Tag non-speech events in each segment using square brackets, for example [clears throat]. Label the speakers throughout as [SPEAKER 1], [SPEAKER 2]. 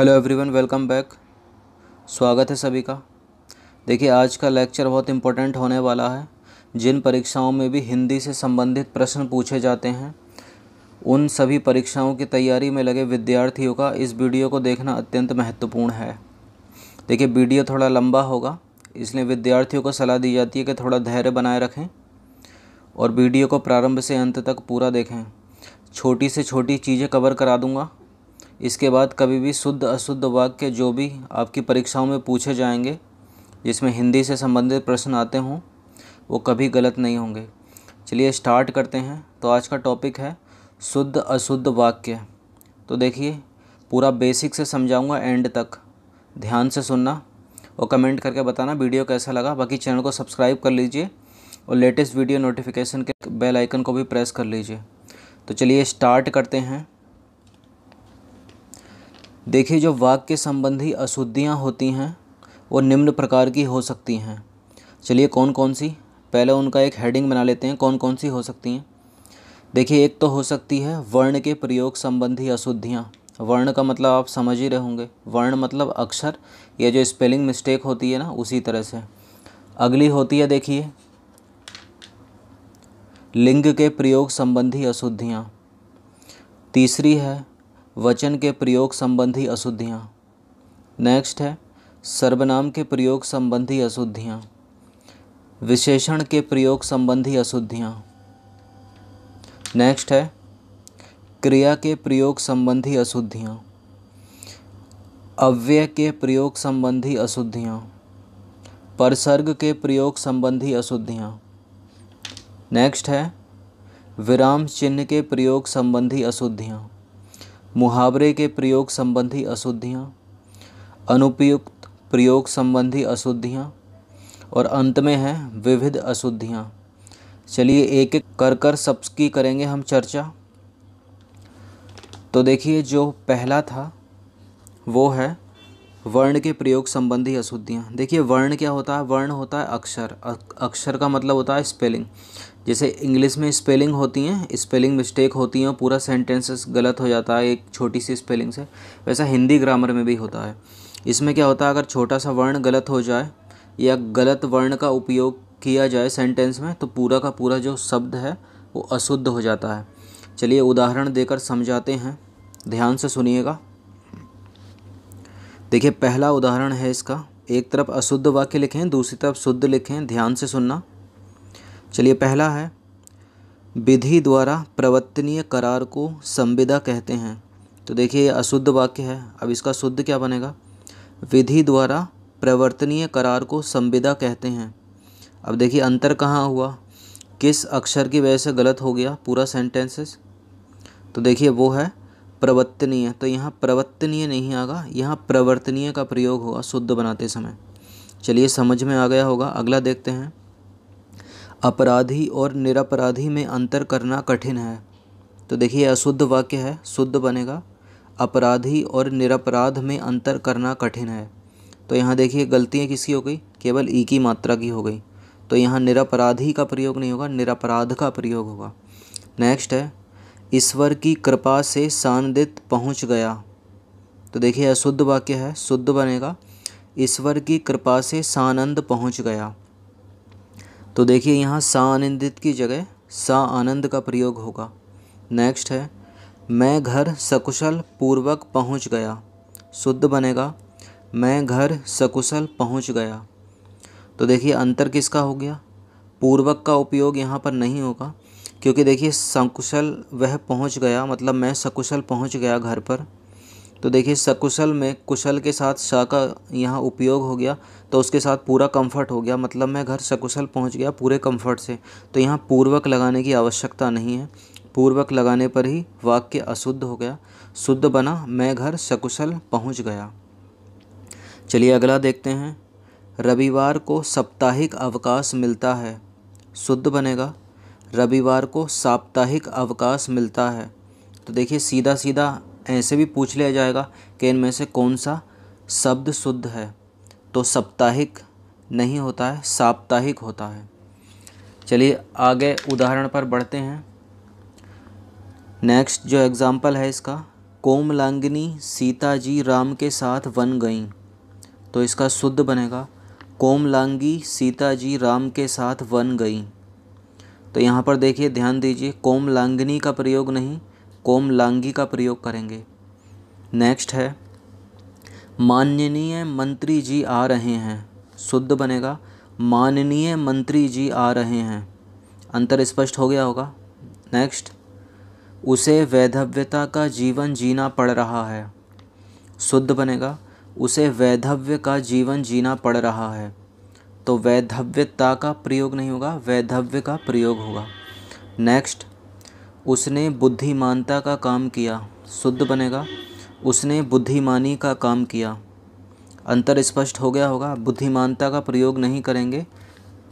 [SPEAKER 1] hello everyone welcome back स्वागत है सभी का देखिए आज का लेक्चर बहुत इम्पोर्टेंट होने वाला है जिन परीक्षाओं में भी हिंदी से संबंधित प्रश्न पूछे जाते हैं उन सभी परीक्षाओं की तैयारी में लगे विद्यार्थियों का इस वीडियो को देखना अत्यंत महत्वपूर्ण है देखिए वीडियो थोड़ा लंबा होगा इसलिए विद्यार्थियों को सलाह दी जाती है कि थोड़ा धैर्य बनाए रखें और वीडियो को प्रारंभ से अंत तक पूरा देखें छोटी से छोटी चीज़ें कवर करा दूँगा इसके बाद कभी भी शुद्ध अशुद्ध वाक्य जो भी आपकी परीक्षाओं में पूछे जाएंगे जिसमें हिंदी से संबंधित प्रश्न आते हों वो कभी गलत नहीं होंगे चलिए स्टार्ट करते हैं तो आज का टॉपिक है शुद्ध अशुद्ध वाक्य तो देखिए पूरा बेसिक से समझाऊंगा एंड तक ध्यान से सुनना और कमेंट करके बताना वीडियो कैसा लगा बाकी चैनल को सब्सक्राइब कर लीजिए और लेटेस्ट वीडियो नोटिफिकेशन के बेल आइकन को भी प्रेस कर लीजिए तो चलिए स्टार्ट करते हैं देखिए जो वाक्य संबंधी अशुद्धियाँ होती हैं वो निम्न प्रकार की हो सकती हैं चलिए कौन कौन सी पहले उनका एक हेडिंग बना लेते हैं कौन कौन सी हो सकती हैं देखिए एक तो हो सकती है वर्ण के प्रयोग संबंधी अशुद्धियाँ वर्ण का मतलब आप समझ ही रहे होंगे वर्ण मतलब अक्षर या जो स्पेलिंग मिस्टेक होती है ना उसी तरह से अगली होती है देखिए लिंग के प्रयोग संबंधी अशुद्धियाँ तीसरी है वचन के प्रयोग संबंधी अशुद्धियाँ नेक्स्ट है सर्वनाम के प्रयोग संबंधी अशुद्धियाँ विशेषण के प्रयोग संबंधी अशुद्धियाँ नेक्स्ट है क्रिया के प्रयोग संबंधी अशुद्धियाँ अव्यय के प्रयोग संबंधी अशुद्धियाँ परसर्ग के प्रयोग संबंधी अशुद्धियाँ नेक्स्ट है विराम चिन्ह के प्रयोग संबंधी अशुद्धियाँ मुहावरे के प्रयोग संबंधी अशुद्धियाँ अनुपयुक्त प्रयोग संबंधी अशुद्धियाँ और अंत में है विविध अशुद्धियाँ चलिए एक एक कर कर सब की करेंगे हम चर्चा तो देखिए जो पहला था वो है वर्ण के प्रयोग संबंधी अशुद्धियाँ देखिए वर्ण क्या होता है वर्ण होता है अक्षर अक्षर का मतलब होता है स्पेलिंग जैसे इंग्लिश में स्पेलिंग होती हैं स्पेलिंग मिस्टेक होती हैं पूरा सेंटेंसेस गलत हो जाता है एक छोटी सी स्पेलिंग से वैसा हिंदी ग्रामर में भी होता है इसमें क्या होता है अगर छोटा सा वर्ण गलत हो जाए या गलत वर्ण का उपयोग किया जाए सेंटेंस में तो पूरा का पूरा जो शब्द है वो अशुद्ध हो जाता है चलिए उदाहरण देकर समझाते हैं ध्यान से सुनिएगा देखिए पहला उदाहरण है इसका एक तरफ अशुद्ध वाक्य लिखें दूसरी तरफ शुद्ध लिखें ध्यान से सुनना चलिए पहला है विधि द्वारा प्रवर्तनीय करार को संविदा कहते हैं तो देखिए ये अशुद्ध वाक्य है अब इसका शुद्ध क्या बनेगा विधि द्वारा प्रवर्तनीय करार को संविदा कहते हैं अब देखिए अंतर कहाँ हुआ किस अक्षर की वजह से गलत हो गया पूरा सेंटेंसेस तो देखिए वो है प्रवर्तनीय तो यहाँ प्रवर्तनीय नहीं आगा यहाँ प्रवर्तनीय का प्रयोग होगा शुद्ध बनाते समय चलिए समझ में आ गया होगा अगला देखते हैं अपराधी और निरपराधी में अंतर करना कठिन है तो देखिए अशुद्ध वाक्य है शुद्ध बनेगा अपराधी और निरपराध में अंतर करना कठिन है तो यहाँ देखिए गलतियाँ किसकी हो गई केवल ई की मात्रा की हो गई तो यहाँ निरपराधी का प्रयोग नहीं होगा निरपराध का प्रयोग होगा नेक्स्ट है ईश्वर की कृपा से सानदित पहुँच गया तो देखिए अशुद्ध वाक्य है शुद्ध बनेगा ईश्वर की कृपा से सानंद पहुँच गया तो देखिए यहाँ सा आनंदित की जगह सा आनंद का प्रयोग होगा नेक्स्ट है मैं घर सकुशल पूर्वक पहुँच गया शुद्ध बनेगा मैं घर सकुशल पहुँच गया तो देखिए अंतर किसका हो गया पूर्वक का उपयोग यहाँ पर नहीं होगा क्योंकि देखिए सकुशल वह पहुँच गया मतलब मैं सकुशल पहुँच गया घर पर तो देखिए सकुशल में कुशल के साथ श का यहाँ उपयोग हो गया तो उसके साथ पूरा कंफर्ट हो गया मतलब मैं घर सकुशल पहुँच गया पूरे कंफर्ट से तो यहाँ पूर्वक लगाने की आवश्यकता नहीं है पूर्वक लगाने पर ही वाक्य अशुद्ध हो गया शुद्ध बना मैं घर सकुशल पहुँच गया चलिए अगला देखते हैं रविवार को साप्ताहिक अवकाश मिलता है शुद्ध बनेगा रविवार को साप्ताहिक अवकाश मिलता है तो देखिए सीधा सीधा ऐसे भी पूछ लिया जाएगा कि इनमें से कौन सा शब्द शुद्ध है तो साप्ताहिक नहीं होता है साप्ताहिक होता है चलिए आगे उदाहरण पर बढ़ते हैं नेक्स्ट जो एग्ज़ाम्पल है इसका कोमलांगिनी सीता जी राम के साथ वन गईं तो इसका शुद्ध बनेगा कोमलांगी सीता जी राम के साथ वन गईं तो यहाँ पर देखिए ध्यान दीजिए कोमलांगनी का प्रयोग नहीं कोमलांगी का प्रयोग करेंगे नेक्स्ट है माननीय मंत्री जी आ रहे हैं शुद्ध बनेगा माननीय मंत्री जी आ रहे हैं अंतर स्पष्ट हो गया होगा नेक्स्ट उसे वैधव्यता का जीवन जीना पड़ रहा है शुद्ध बनेगा उसे वैधव्य का जीवन जीना पड़ रहा है तो वैधव्यता का प्रयोग नहीं होगा वैधव्य का प्रयोग होगा नेक्स्ट उसने बुद्धिमानता का काम किया शुद्ध बनेगा उसने बुद्धिमानी का काम किया अंतर स्पष्ट हो गया होगा बुद्धिमानता का प्रयोग नहीं करेंगे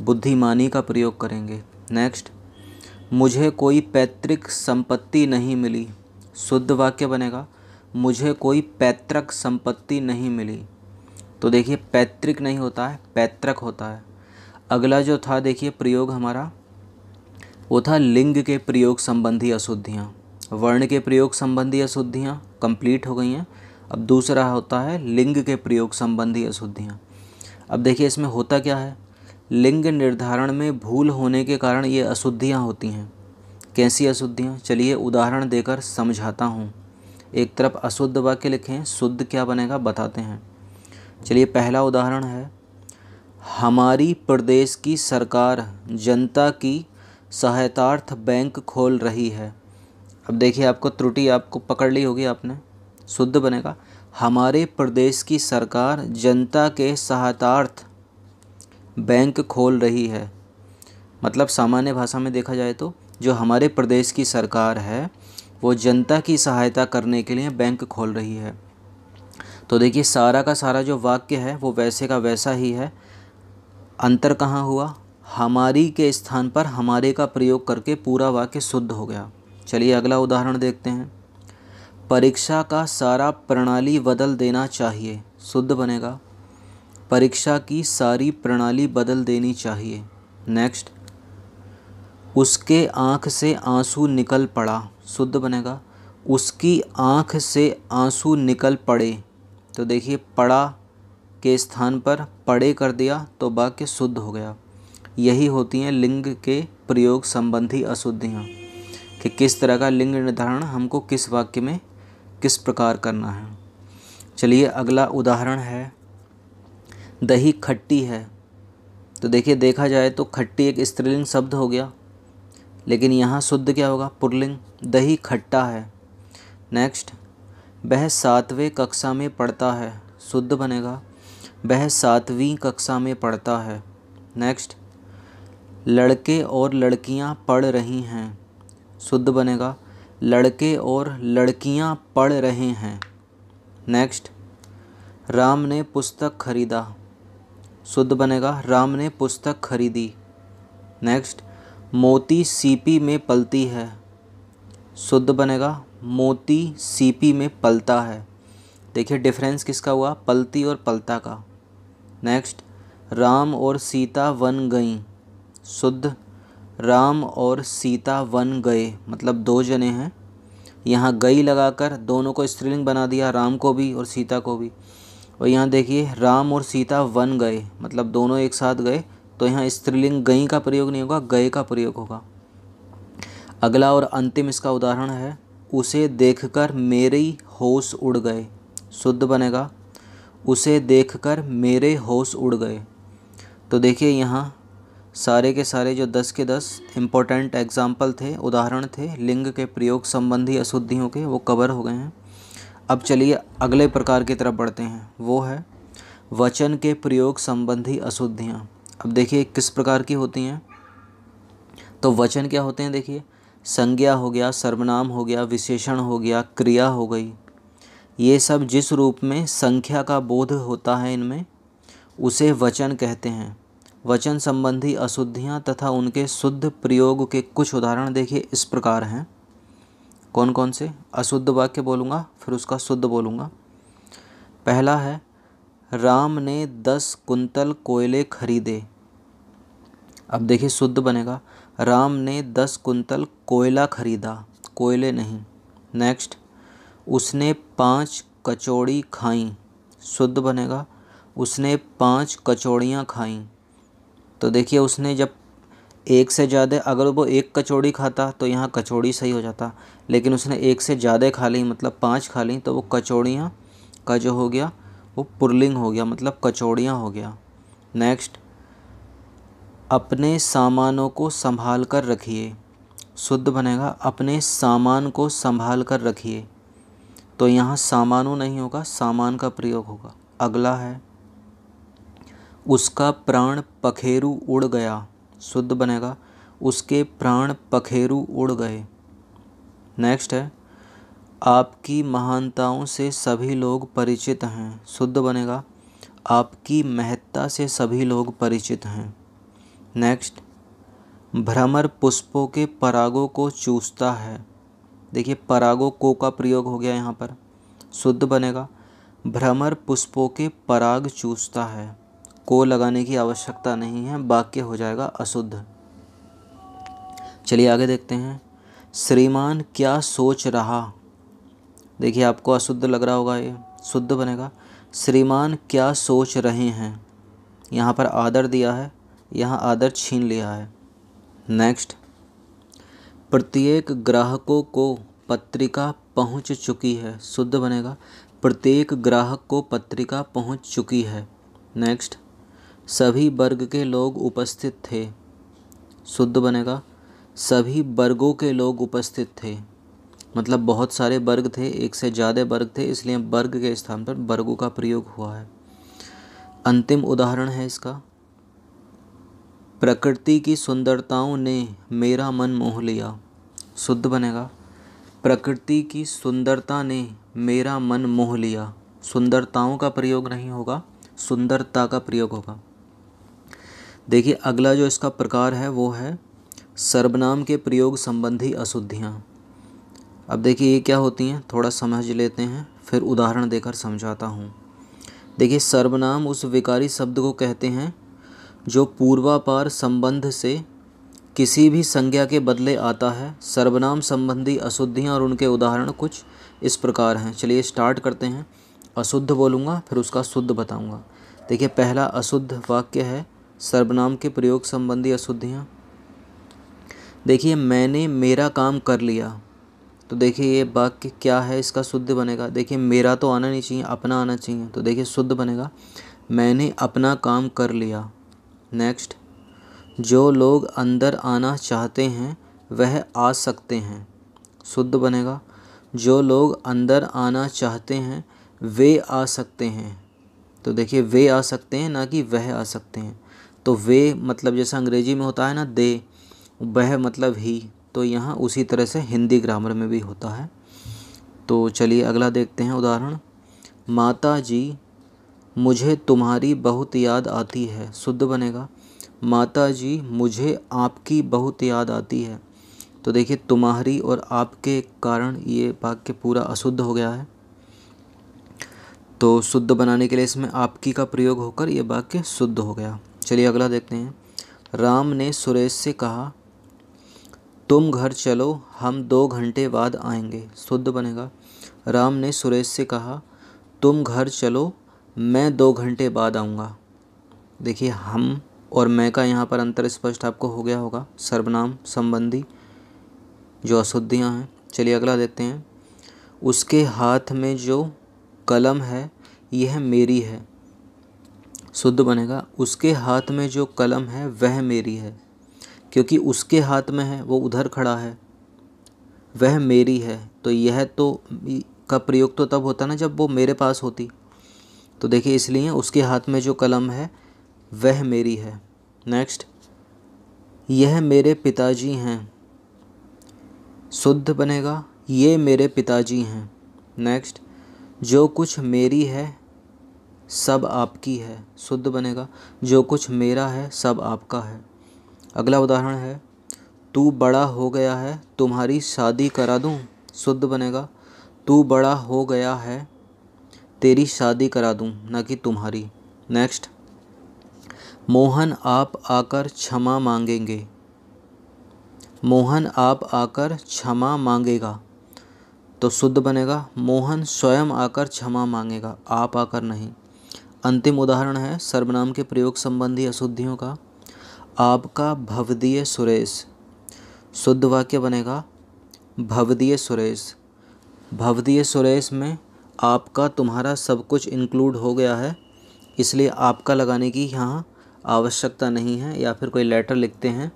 [SPEAKER 1] बुद्धिमानी का प्रयोग करेंगे नेक्स्ट मुझे कोई पैतृक संपत्ति नहीं मिली शुद्ध वाक्य बनेगा मुझे कोई पैतृक संपत्ति नहीं मिली तो देखिए पैतृक नहीं होता है पैतृक होता है अगला जो था देखिए प्रयोग हमारा वो था लिंग के प्रयोग संबंधी अशुद्धियाँ वर्ण के प्रयोग संबंधी अशुद्धियाँ कंप्लीट हो गई हैं अब दूसरा होता है लिंग के प्रयोग संबंधी अशुद्धियाँ अब देखिए इसमें होता क्या है लिंग निर्धारण में भूल होने के कारण ये अशुद्धियाँ होती हैं कैसी अशुद्धियाँ चलिए उदाहरण देकर समझाता हूँ एक तरफ अशुद्ध वाक्य लिखें शुद्ध क्या बनेगा बताते हैं चलिए पहला उदाहरण है हमारी प्रदेश की सरकार जनता की सहायतार्थ बैंक खोल रही है अब देखिए आपको त्रुटि आपको पकड़ ली होगी आपने शुद्ध बनेगा हमारे प्रदेश की सरकार जनता के सहायतार्थ बैंक खोल रही है मतलब सामान्य भाषा में देखा जाए तो जो हमारे प्रदेश की सरकार है वो जनता की सहायता करने के लिए बैंक खोल रही है तो देखिए सारा का सारा जो वाक्य है वो वैसे का वैसा ही है अंतर कहाँ हुआ हमारी के स्थान पर हमारे का प्रयोग करके पूरा वाक्य शुद्ध हो गया चलिए अगला उदाहरण देखते हैं परीक्षा का सारा प्रणाली बदल देना चाहिए शुद्ध बनेगा परीक्षा की सारी प्रणाली बदल देनी चाहिए नेक्स्ट उसके आँख से आंसू निकल पड़ा शुद्ध बनेगा उसकी आँख से आंसू निकल पड़े तो देखिए पड़ा के स्थान पर पड़े कर दिया तो वाक्य शुद्ध हो गया यही होती हैं लिंग के प्रयोग संबंधी अशुद्धियाँ कि किस तरह का लिंग निर्धारण हमको किस वाक्य में किस प्रकार करना है चलिए अगला उदाहरण है दही खट्टी है तो देखिए देखा जाए तो खट्टी एक स्त्रीलिंग शब्द हो गया लेकिन यहाँ शुद्ध क्या होगा पुरलिंग दही खट्टा है नेक्स्ट वह सातवें कक्षा में पढ़ता है शुद्ध बनेगा वह सातवीं कक्षा में पढ़ता है नेक्स्ट लड़के और लड़कियां पढ़ रही हैं शुद्ध बनेगा लड़के और लड़कियां पढ़ रहे हैं नेक्स्ट राम ने पुस्तक खरीदा शुद्ध बनेगा राम ने पुस्तक खरीदी नेक्स्ट मोती सीपी में पलती है शुद्ध बनेगा मोती सीपी में पलता है देखिए डिफरेंस किसका हुआ पलती और पलता का नेक्स्ट राम और सीता वन गईं शुद्ध राम और सीता वन गए मतलब दो जने हैं यहाँ गई लगाकर दोनों को स्त्रीलिंग बना दिया राम को भी और सीता को भी और यहाँ देखिए राम और सीता वन गए मतलब दोनों एक साथ गए तो यहाँ स्त्रीलिंग गई का प्रयोग नहीं होगा गए का प्रयोग होगा अगला और अंतिम इसका उदाहरण है उसे देखकर मेरे होश उड़ गए शुद्ध बनेगा उसे देखकर मेरे होश उड़ गए तो देखिए यहाँ सारे के सारे जो दस के दस इम्पोर्टेंट एग्जाम्पल थे उदाहरण थे लिंग के प्रयोग संबंधी अशुद्धियों के वो कवर हो गए हैं अब चलिए अगले प्रकार की तरफ बढ़ते हैं वो है वचन के प्रयोग संबंधी अशुद्धियाँ अब देखिए किस प्रकार की होती हैं तो वचन क्या होते हैं देखिए संज्ञा हो गया सर्वनाम हो गया विशेषण हो गया क्रिया हो गई ये सब जिस रूप में संख्या का बोध होता है इनमें उसे वचन कहते हैं वचन संबंधी अशुद्धियाँ तथा उनके शुद्ध प्रयोग के कुछ उदाहरण देखिए इस प्रकार हैं कौन कौन से अशुद्ध वाक्य बोलूँगा फिर उसका शुद्ध बोलूँगा पहला है राम ने दस कुंतल कोयले खरीदे अब देखिए शुद्ध बनेगा राम ने दस कुंतल कोयला खरीदा कोयले नहीं नेक्स्ट उसने पांच कचौड़ी खाई शुद्ध बनेगा उसने पांच कचौड़ियाँ खाईं तो देखिए उसने जब एक से ज़्यादा अगर वो एक कचौड़ी खाता तो यहाँ कचौड़ी सही हो जाता लेकिन उसने एक से ज़्यादा खा ली मतलब पाँच खा ली तो वो कचौड़ियाँ का जो हो गया वो पुरलिंग हो गया मतलब कचौड़ियाँ हो गया नेक्स्ट अपने सामानों को संभाल कर रखिए शुद्ध बनेगा अपने सामान को संभाल कर रखिए तो यहाँ सामानों नहीं होगा सामान का प्रयोग होगा अगला है उसका प्राण पखेरु उड़ गया शुद्ध बनेगा उसके प्राण पखेरु उड़ गए नेक्स्ट है आपकी महानताओं से सभी लोग परिचित हैं शुद्ध बनेगा आपकी महत्ता से सभी लोग परिचित हैं नेक्स्ट भ्रमर पुष्पों के परागों को चूसता है देखिए परागों को का प्रयोग हो गया यहाँ पर शुद्ध बनेगा भ्रमर पुष्पों के पराग चूसता है को लगाने की आवश्यकता नहीं है वाक्य हो जाएगा अशुद्ध चलिए आगे देखते हैं श्रीमान क्या सोच रहा देखिए आपको अशुद्ध लग रहा होगा ये शुद्ध बनेगा श्रीमान क्या सोच रहे हैं यहाँ पर आदर दिया है यहाँ आदर छीन लिया है नेक्स्ट प्रत्येक ग्राहकों को पत्रिका पहुँच चुकी है शुद्ध बनेगा प्रत्येक ग्राहक को पत्रिका पहुँच चुकी है नेक्स्ट सभी वर्ग के लोग उपस्थित थे शुद्ध बनेगा सभी वर्गों के लोग उपस्थित थे मतलब बहुत सारे वर्ग थे एक से ज़्यादा वर्ग थे इसलिए वर्ग के स्थान पर वर्गों का प्रयोग हुआ है अंतिम उदाहरण है इसका प्रकृति की सुंदरताओं ने मेरा मन मोह लिया शुद्ध बनेगा प्रकृति की सुंदरता ने मेरा मन मोह लिया सुंदरताओं का प्रयोग नहीं होगा सुंदरता का प्रयोग होगा देखिए अगला जो इसका प्रकार है वो है सर्वनाम के प्रयोग संबंधी अशुद्धियाँ अब देखिए ये क्या होती हैं थोड़ा समझ लेते हैं फिर उदाहरण देकर समझाता हूँ देखिए सर्वनाम उस विकारी शब्द को कहते हैं जो पूर्वापार संबंध से किसी भी संज्ञा के बदले आता है सर्वनाम संबंधी अशुद्धियाँ और उनके उदाहरण कुछ इस प्रकार हैं चलिए स्टार्ट करते हैं अशुद्ध बोलूँगा फिर उसका शुद्ध बताऊँगा देखिए पहला अशुद्ध वाक्य है सर्वनाम के प्रयोग संबंधी अशुद्धियाँ देखिए मैंने मेरा काम कर लिया तो देखिए ये वाक्य क्या है इसका शुद्ध बनेगा देखिए मेरा तो आना नहीं चाहिए अपना आना चाहिए तो देखिए शुद्ध बनेगा मैंने अपना काम कर लिया नेक्स्ट जो लोग अंदर आना चाहते हैं वह आ सकते हैं शुद्ध बनेगा जो लोग अंदर आना चाहते हैं वे आ सकते हैं तो देखिए वे आ सकते हैं ना कि वह आ सकते हैं तो वे मतलब जैसा अंग्रेजी में होता है ना दे वह मतलब ही तो यहाँ उसी तरह से हिंदी ग्रामर में भी होता है तो चलिए अगला देखते हैं उदाहरण माता जी मुझे तुम्हारी बहुत याद आती है शुद्ध बनेगा माता जी मुझे आपकी बहुत याद आती है तो देखिए तुम्हारी और आपके कारण ये वाक्य पूरा अशुद्ध हो गया है तो शुद्ध बनाने के लिए इसमें आपकी का प्रयोग होकर ये वाक्य शुद्ध हो गया चलिए अगला देखते हैं राम ने सुरेश से कहा तुम घर चलो हम दो घंटे बाद आएंगे शुद्ध बनेगा राम ने सुरेश से कहा तुम घर चलो मैं दो घंटे बाद आऊँगा देखिए हम और मैं का यहाँ पर अंतर स्पष्ट आपको हो गया होगा सर्वनाम संबंधी जो अशुद्धियाँ हैं चलिए अगला देखते हैं उसके हाथ में जो कलम है यह मेरी है शुद्ध बनेगा उसके हाथ में जो कलम है वह मेरी है क्योंकि उसके हाथ में है वो उधर खड़ा है वह मेरी है तो यह तो का प्रयोग तो तब होता ना जब वो मेरे पास होती तो देखिए इसलिए उसके हाथ में जो कलम है वह मेरी है नेक्स्ट यह मेरे पिताजी हैं शुद्ध बनेगा ये मेरे पिताजी हैं नेक्स्ट जो कुछ मेरी है सब आपकी है शुद्ध बनेगा जो कुछ मेरा है सब आपका है अगला उदाहरण है तू बड़ा हो गया है तुम्हारी शादी करा दूँ शुद्ध बनेगा तू बड़ा हो गया है तेरी शादी करा दूँ न कि तुम्हारी नेक्स्ट मोहन आप आकर क्षमा मांगेंगे मोहन आप आकर क्षमा मांगेगा तो शुद्ध बनेगा मोहन स्वयं आकर क्षमा मांगेगा आप आकर नहीं अंतिम उदाहरण है सर्वनाम के प्रयोग संबंधी अशुद्धियों का आपका भवदीय सुरेश शुद्ध वाक्य बनेगा भवदीय सुरेश भवदीय सुरेश में आपका तुम्हारा सब कुछ इंक्लूड हो गया है इसलिए आपका लगाने की यहाँ आवश्यकता नहीं है या फिर कोई लेटर लिखते हैं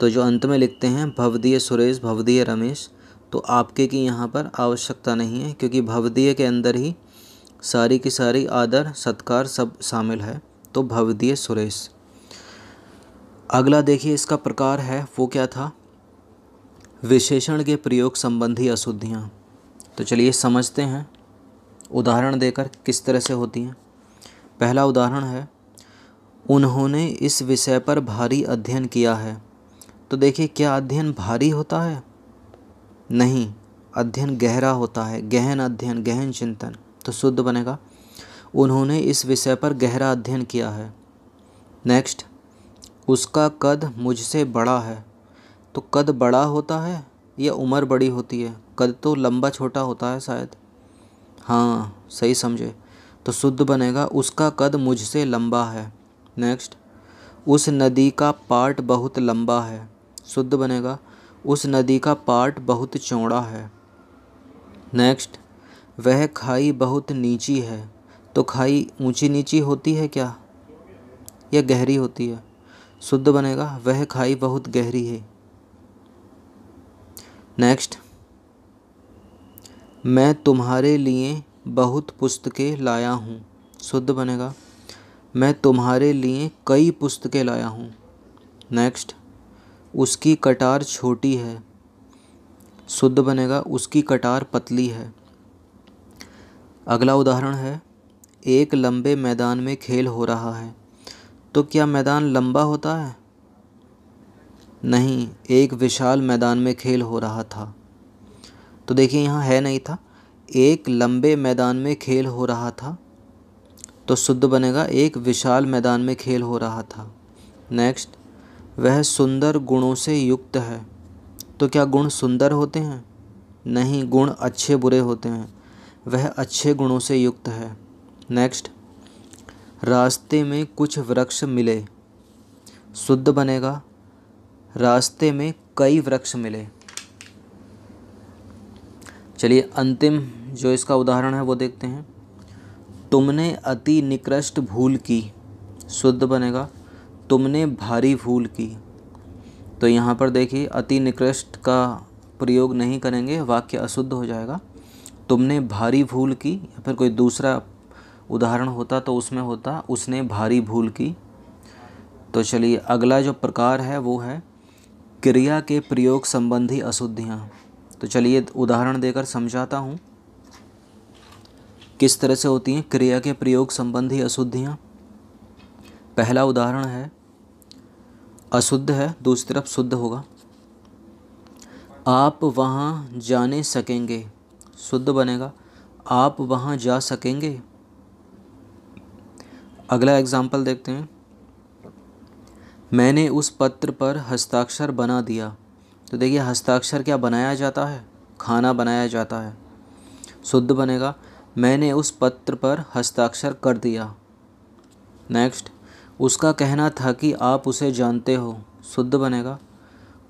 [SPEAKER 1] तो जो अंत में लिखते हैं भवदीय सुरेश भवदीय रमेश तो आपके की यहाँ पर आवश्यकता नहीं है क्योंकि भवदीय के अंदर ही सारी की सारी आदर सत्कार सब शामिल है तो भवदीय सुरेश अगला देखिए इसका प्रकार है वो क्या था विशेषण के प्रयोग संबंधी अशुद्धियाँ तो चलिए समझते हैं उदाहरण देकर किस तरह से होती हैं पहला उदाहरण है उन्होंने इस विषय पर भारी अध्ययन किया है तो देखिए क्या अध्ययन भारी होता है नहीं अध्ययन गहरा होता है गहन अध्ययन गहन चिंतन तो शुद्ध बनेगा उन्होंने इस विषय पर गहरा अध्ययन किया है नेक्स्ट उसका कद मुझसे बड़ा है तो कद बड़ा होता है या उम्र बड़ी होती है कद तो लंबा छोटा होता है शायद हाँ सही समझे तो शुद्ध बनेगा उसका कद मुझसे लंबा है नेक्स्ट उस नदी का पार्ट बहुत लंबा है शुद्ध बनेगा उस नदी का पार्ट बहुत चौड़ा है नेक्स्ट वह खाई बहुत नीची है तो खाई ऊंची नीची होती है क्या या गहरी होती है शुद्ध बनेगा वह खाई बहुत गहरी है नेक्स्ट मैं तुम्हारे लिए बहुत पुस्तकें लाया हूँ शुद्ध बनेगा मैं तुम्हारे लिए कई पुस्तकें लाया हूँ नेक्स्ट उसकी कटार छोटी है शुद्ध बनेगा उसकी कटार पतली है अगला उदाहरण है एक लंबे मैदान में खेल हो रहा है तो क्या मैदान लंबा होता है नहीं एक विशाल मैदान में खेल हो रहा था तो देखिए यहाँ है नहीं था एक लंबे मैदान में खेल हो रहा था तो शुद्ध बनेगा एक विशाल मैदान में खेल हो रहा था नेक्स्ट वह सुंदर गुणों से युक्त है तो क्या गुण सुंदर होते हैं नहीं गुण अच्छे बुरे होते हैं वह अच्छे गुणों से युक्त है नेक्स्ट रास्ते में कुछ वृक्ष मिले शुद्ध बनेगा रास्ते में कई वृक्ष मिले चलिए अंतिम जो इसका उदाहरण है वो देखते हैं तुमने अति निकृष्ट भूल की शुद्ध बनेगा तुमने भारी भूल की तो यहाँ पर देखिए अति निकृष्ट का प्रयोग नहीं करेंगे वाक्य अशुद्ध हो जाएगा तुमने भारी भूल की या फिर कोई दूसरा उदाहरण होता तो उसमें होता उसने भारी भूल की तो चलिए अगला जो प्रकार है वो है क्रिया के प्रयोग संबंधी अशुद्धियाँ तो चलिए उदाहरण देकर समझाता हूँ किस तरह से होती हैं क्रिया के प्रयोग संबंधी अशुद्धियाँ पहला उदाहरण है अशुद्ध है दूसरी तरफ शुद्ध होगा आप वहाँ जाने सकेंगे शुद्ध बनेगा आप वहाँ जा सकेंगे अगला एग्जाम्पल देखते हैं मैंने उस पत्र पर हस्ताक्षर बना दिया तो देखिए हस्ताक्षर क्या बनाया जाता है खाना बनाया जाता है शुद्ध बनेगा मैंने उस पत्र पर हस्ताक्षर कर दिया नेक्स्ट उसका कहना था कि आप उसे जानते हो शुद्ध बनेगा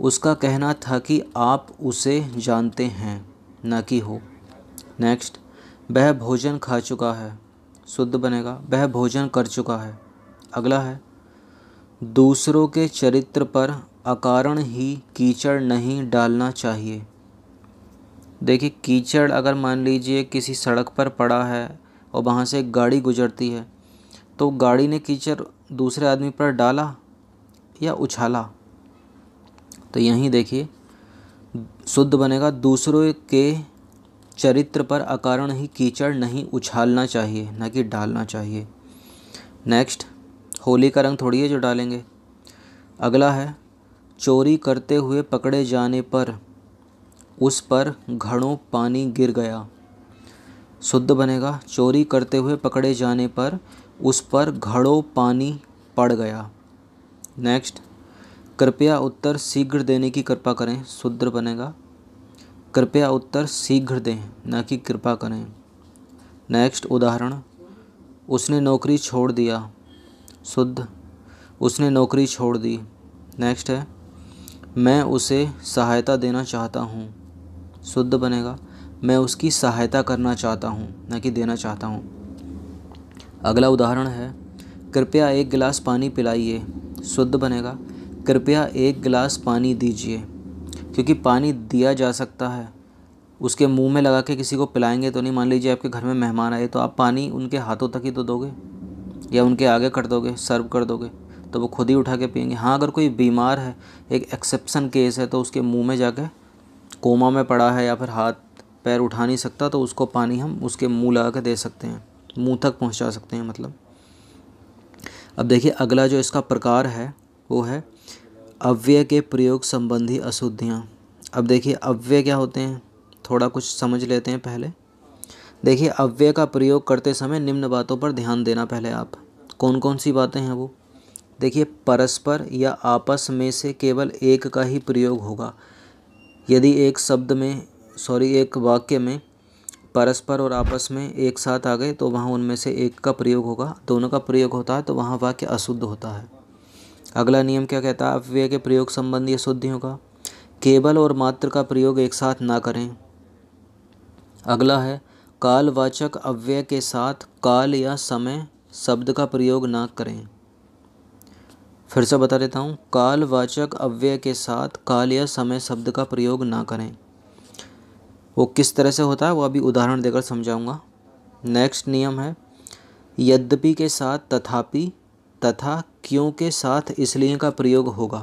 [SPEAKER 1] उसका कहना था कि आप उसे जानते हैं न कि हो नेक्स्ट वह भोजन खा चुका है शुद्ध बनेगा वह भोजन कर चुका है अगला है दूसरों के चरित्र पर अकारण ही कीचड़ नहीं डालना चाहिए देखिए कीचड़ अगर मान लीजिए किसी सड़क पर पड़ा है और वहाँ से एक गाड़ी गुजरती है तो गाड़ी ने कीचड़ दूसरे आदमी पर डाला या उछाला तो यहीं देखिए शुद्ध बनेगा दूसरों के चरित्र पर अकारण ही कीचड़ नहीं उछालना चाहिए ना कि डालना चाहिए नेक्स्ट होली का रंग थोड़ी है जो डालेंगे अगला है चोरी करते हुए पकड़े जाने पर उस पर घड़ों पानी गिर गया शुद्ध बनेगा चोरी करते हुए पकड़े जाने पर उस पर घड़ों पानी पड़ गया नेक्स्ट कृपया उत्तर शीघ्र देने की कृपा करें शुद्ध बनेगा कृपया उत्तर शीघ्र दें न कि कृपा करें नेक्स्ट उदाहरण उसने नौकरी छोड़ दिया शुद्ध उसने नौकरी छोड़ दी नेक्स्ट है मैं उसे सहायता देना चाहता हूँ शुद्ध बनेगा मैं उसकी सहायता करना चाहता हूँ न कि देना चाहता हूँ अगला उदाहरण है कृपया एक गिलास पानी पिलाइए शुद्ध बनेगा कृपया एक गिलास पानी दीजिए क्योंकि पानी दिया जा सकता है उसके मुंह में लगा के किसी को पिलाएंगे तो नहीं मान लीजिए आपके घर में मेहमान आए तो आप पानी उनके हाथों तक ही तो दोगे या उनके आगे कर दोगे सर्व कर दोगे तो वो खुद ही उठा के पियेंगे हाँ अगर कोई बीमार है एक एक्सेप्सन केस है तो उसके मुंह में जाके कोमा में पड़ा है या फिर हाथ पैर उठा नहीं सकता तो उसको पानी हम उसके मुँह लगा के दे सकते हैं मुँह तक पहुँचा सकते हैं मतलब अब देखिए अगला जो इसका प्रकार है वो है अव्यय के प्रयोग संबंधी अशुद्धियाँ अब देखिए अव्यय क्या होते हैं थोड़ा कुछ समझ लेते हैं पहले देखिए अव्यय का प्रयोग करते समय निम्न बातों पर ध्यान देना पहले आप कौन कौन सी बातें हैं वो देखिए परस्पर या आपस में से केवल एक का ही प्रयोग होगा यदि एक शब्द में सॉरी एक वाक्य में परस्पर और आपस में एक साथ आ गए तो वहाँ उनमें से एक का प्रयोग होगा दोनों का प्रयोग होता है तो वहाँ वाक्य अशुद्ध होता है अगला नियम क्या कहता है अव्यय के प्रयोग संबंधी अशुद्धियों का केवल और मात्र का प्रयोग एक साथ ना करें अगला है कालवाचक अव्यय के साथ काल या समय शब्द का प्रयोग ना करें फिर से बता देता हूँ कालवाचक अव्यय के साथ काल या समय शब्द का प्रयोग ना करें वो किस तरह से होता है वो अभी उदाहरण देकर समझाऊंगा नेक्स्ट नियम है यद्यपि के साथ तथापि तथा क्यों के साथ इसलिए का प्रयोग होगा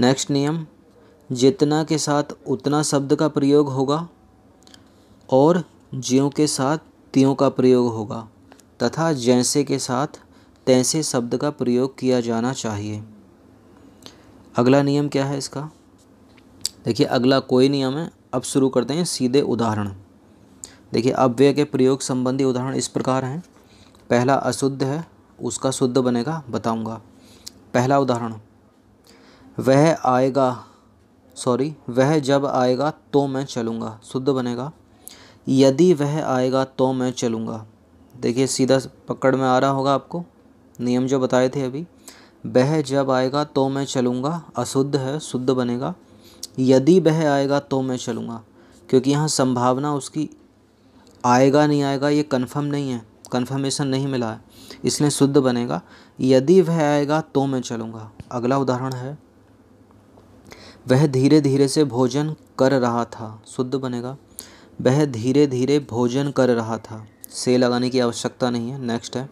[SPEAKER 1] नेक्स्ट नियम जितना के साथ उतना शब्द का प्रयोग होगा और ज्यों के साथ त्यों का प्रयोग होगा तथा जैसे के साथ तैसे शब्द का प्रयोग किया जाना चाहिए अगला नियम क्या है इसका देखिए अगला कोई नियम है अब शुरू करते हैं सीधे उदाहरण देखिए अव्यय के प्रयोग संबंधी उदाहरण इस प्रकार हैं पहला अशुद्ध है उसका शुद्ध बनेगा बताऊंगा पहला उदाहरण वह आएगा सॉरी वह जब आएगा तो मैं चलूँगा शुद्ध बनेगा यदि वह आएगा तो मैं चलूँगा देखिए सीधा पकड़ में आ रहा होगा आपको नियम जो बताए थे अभी वह जब आएगा तो मैं चलूँगा अशुद्ध है शुद्ध बनेगा यदि वह आएगा तो मैं चलूँगा क्योंकि यहाँ संभावना उसकी आएगा नहीं आएगा ये कन्फर्म नहीं है कन्फर्मेशन नहीं मिला है इसलिए शुद्ध बनेगा यदि वह आएगा तो मैं चलूँगा अगला उदाहरण है वह धीरे धीरे से भोजन कर रहा था शुद्ध बनेगा वह धीरे धीरे भोजन कर रहा था से लगाने की आवश्यकता नहीं है नेक्स्ट है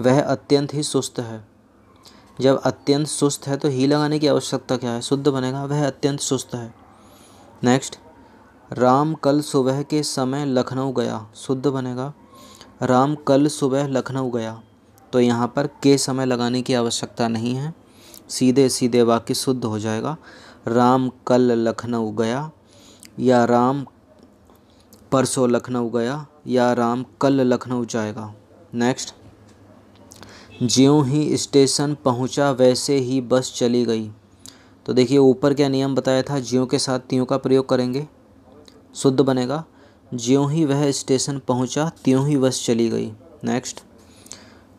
[SPEAKER 1] वह अत्यंत ही सुस्त है जब अत्यंत सुस्त है तो ही लगाने की आवश्यकता क्या है शुद्ध बनेगा वह अत्यंत सुस्त है नेक्स्ट राम कल सुबह के समय लखनऊ गया शुद्ध बनेगा राम कल सुबह लखनऊ गया तो यहाँ पर के समय लगाने की आवश्यकता नहीं है सीधे सीधे वाक्य शुद्ध हो जाएगा राम कल लखनऊ गया या राम परसों लखनऊ गया या राम कल लखनऊ जाएगा नेक्स्ट ज्यों ही स्टेशन पहुंचा वैसे ही बस चली गई तो देखिए ऊपर क्या नियम बताया था ज्यों के साथ त्यों का प्रयोग करेंगे शुद्ध बनेगा ज्यों ही वह स्टेशन पहुंचा त्यों ही बस चली गई नेक्स्ट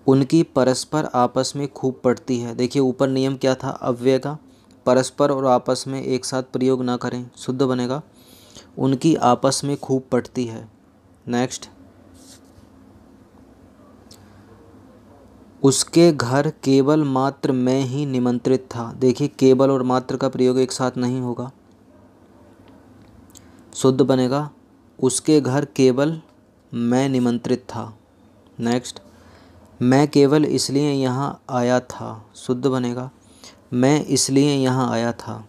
[SPEAKER 1] उनकी परस्पर आपस में खूब पड़ती है देखिए ऊपर नियम क्या था अव्यय का परस्पर और आपस में एक साथ प्रयोग ना करें शुद्ध बनेगा उनकी आपस में खूब पटती है नेक्स्ट उसके घर केवल मात्र मैं ही निमंत्रित था देखिए केवल और मात्र का प्रयोग एक साथ नहीं होगा शुद्ध बनेगा उसके घर केवल मैं निमंत्रित था नेक्स्ट मैं केवल इसलिए यहाँ आया था शुद्ध बनेगा मैं इसलिए यहाँ आया था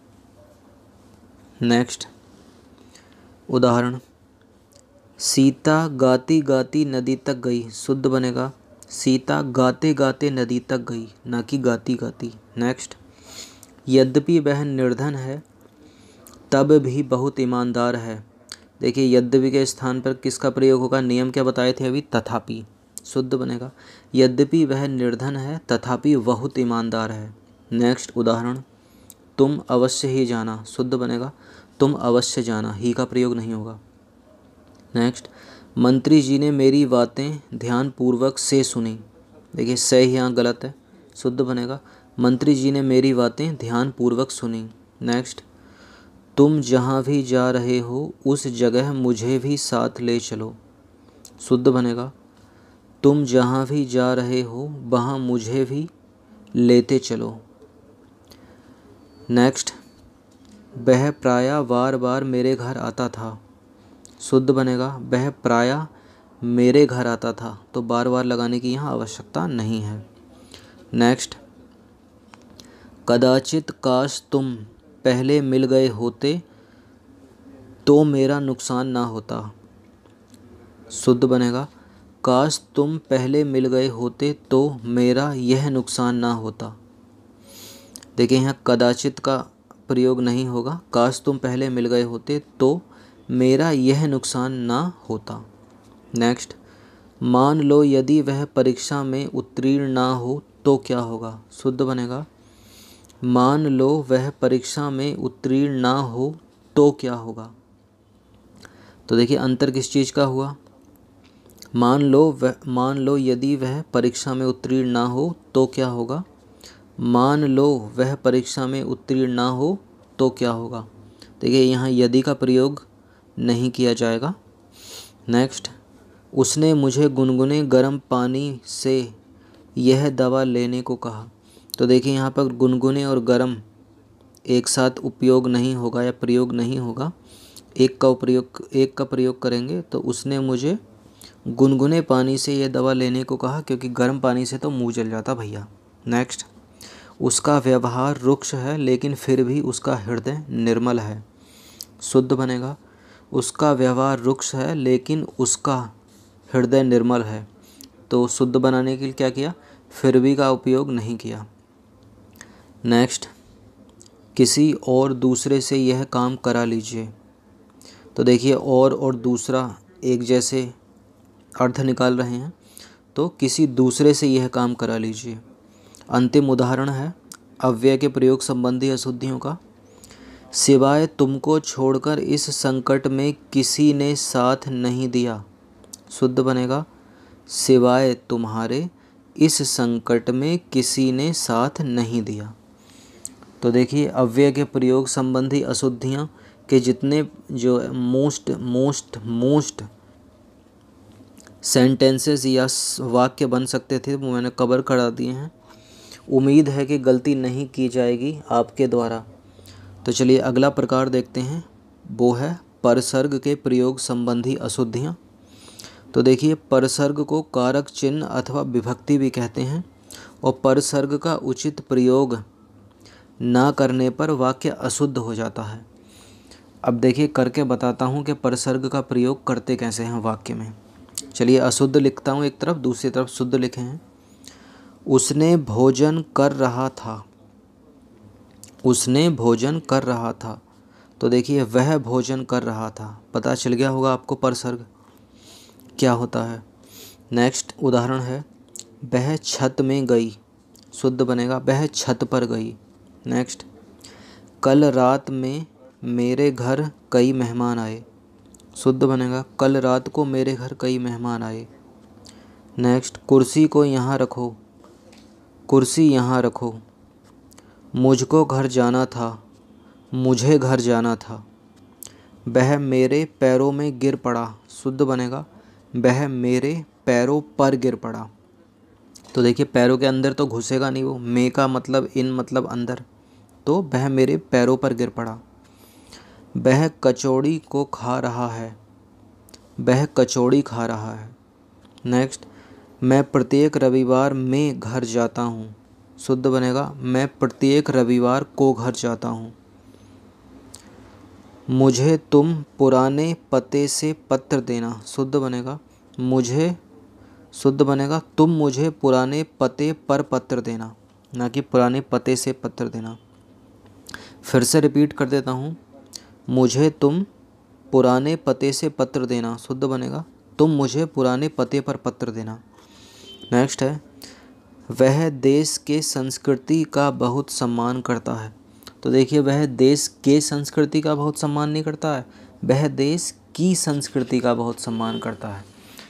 [SPEAKER 1] नेक्स्ट उदाहरण सीता गाती गाती नदी तक गई शुद्ध बनेगा सीता गाते गाते नदी तक गई ना कि गाती गाती नेक्स्ट यद्यपि वह निर्धन है तब भी बहुत ईमानदार है देखिए यद्यपि के स्थान पर किसका प्रयोग होगा नियम क्या बताए थे अभी तथापि शुद्ध बनेगा यद्यपि वह निर्धन है तथापि बहुत ईमानदार है नेक्स्ट उदाहरण तुम अवश्य ही जाना शुद्ध बनेगा तुम अवश्य जाना ही का प्रयोग नहीं होगा नेक्स्ट मंत्री जी ने मेरी बातें ध्यानपूर्वक से सुनी देखिए से ही यहाँ गलत है शुद्ध बनेगा मंत्री जी ने मेरी बातें ध्यानपूर्वक सुनी नेक्स्ट तुम जहाँ भी जा रहे हो उस जगह मुझे भी साथ ले चलो शुद्ध बनेगा तुम जहाँ भी जा रहे हो वहाँ मुझे भी लेते चलो नेक्स्ट वह प्राय बार बार मेरे घर आता था शुद्ध बनेगा वह प्राय मेरे घर आता था तो बार बार लगाने की यहाँ आवश्यकता नहीं है नेक्स्ट कदाचित काश तुम पहले मिल गए होते तो मेरा नुकसान ना होता शुद्ध बनेगा काश तुम पहले मिल गए होते तो मेरा यह नुकसान ना होता देखिए यहाँ कदाचित का प्रयोग नहीं होगा काश तुम पहले मिल गए होते तो मेरा यह नुकसान ना होता नेक्स्ट मान लो यदि वह परीक्षा में उत्तीर्ण ना हो तो क्या होगा शुद्ध बनेगा मान लो वह परीक्षा में उत्तीर्ण ना हो तो क्या होगा तो देखिए अंतर किस चीज़ का हुआ मान लो वह मान लो यदि वह परीक्षा में उत्तीर्ण ना हो तो क्या होगा मान लो वह परीक्षा में उत्तीर्ण ना हो तो क्या होगा देखिए यहाँ यदि का प्रयोग नहीं किया जाएगा नेक्स्ट उसने मुझे गुनगुने गर्म पानी से यह दवा लेने को कहा तो देखिए यहाँ पर गुनगुने और गर्म एक साथ उपयोग नहीं होगा या प्रयोग नहीं होगा एक का उपयोग एक का प्रयोग करेंगे तो उसने मुझे गुनगुने पानी से यह दवा लेने को कहा क्योंकि गर्म पानी से तो मुँह जल जाता भैया नेक्स्ट उसका व्यवहार रुक्ष है लेकिन फिर भी उसका हृदय निर्मल है शुद्ध बनेगा उसका व्यवहार रुक्ष है लेकिन उसका हृदय निर्मल है तो शुद्ध बनाने के लिए क्या किया फिर भी का उपयोग नहीं किया नेक्स्ट किसी और दूसरे से यह काम करा लीजिए तो देखिए और और दूसरा एक जैसे अर्थ निकाल रहे हैं तो किसी दूसरे से यह काम करा लीजिए अंतिम उदाहरण है अव्यय के प्रयोग संबंधी अशुद्धियों का सिवाय तुमको छोड़कर इस संकट में किसी ने साथ नहीं दिया शुद्ध बनेगा सिवाय तुम्हारे इस संकट में किसी ने साथ नहीं दिया तो देखिए अव्यय के प्रयोग संबंधी अशुद्धियाँ के जितने जो मोस्ट मोस्ट मोस्ट सेंटेंसेस या वाक्य बन सकते थे वो मैंने कवर करा दिए हैं उम्मीद है कि गलती नहीं की जाएगी आपके द्वारा तो चलिए अगला प्रकार देखते हैं वो है परसर्ग के प्रयोग संबंधी अशुद्धियाँ तो देखिए परसर्ग को कारक चिन्ह अथवा विभक्ति भी कहते हैं और परसर्ग का उचित प्रयोग ना करने पर वाक्य अशुद्ध हो जाता है अब देखिए करके बताता हूँ कि परसर्ग का प्रयोग करते कैसे हैं वाक्य में चलिए अशुद्ध लिखता हूँ एक तरफ दूसरी तरफ शुद्ध लिखे हैं उसने भोजन कर रहा था उसने भोजन कर रहा था तो देखिए वह भोजन कर रहा था पता चल गया होगा आपको परसर्ग क्या होता है नेक्स्ट उदाहरण है वह छत में गई शुद्ध बनेगा वह छत पर गई नेक्स्ट कल रात में मेरे घर कई मेहमान आए शुद्ध बनेगा कल रात को मेरे घर कई मेहमान आए नेक्स्ट कुर्सी को यहाँ रखो कुर्सी यहाँ रखो मुझको घर जाना था मुझे घर जाना था वह मेरे पैरों में गिर पड़ा शुद्ध बनेगा वह मेरे पैरों पर गिर पड़ा तो देखिए पैरों के अंदर तो घुसेगा नहीं वो मे का मतलब इन मतलब अंदर तो वह मेरे पैरों पर गिर पड़ा वह कचौड़ी को खा रहा है वह कचौड़ी खा रहा है नेक्स्ट मैं प्रत्येक रविवार में घर जाता हूँ शुद्ध बनेगा मैं प्रत्येक रविवार को घर जाता हूँ मुझे तुम पुराने पते से पत्र देना शुद्ध बनेगा मुझे शुद्ध बनेगा तुम मुझे पुराने पते पर पत्र देना ना कि पुराने पते से पत्र देना फिर से रिपीट कर देता हूँ मुझे तुम पुराने पते से पत्र देना शुद्ध बनेगा तुम मुझे पुराने पते पर पत्र देना नेक्स्ट है वह देश के संस्कृति का बहुत सम्मान करता है तो देखिए वह देश के संस्कृति का बहुत सम्मान नहीं करता है वह देश की संस्कृति का बहुत सम्मान करता है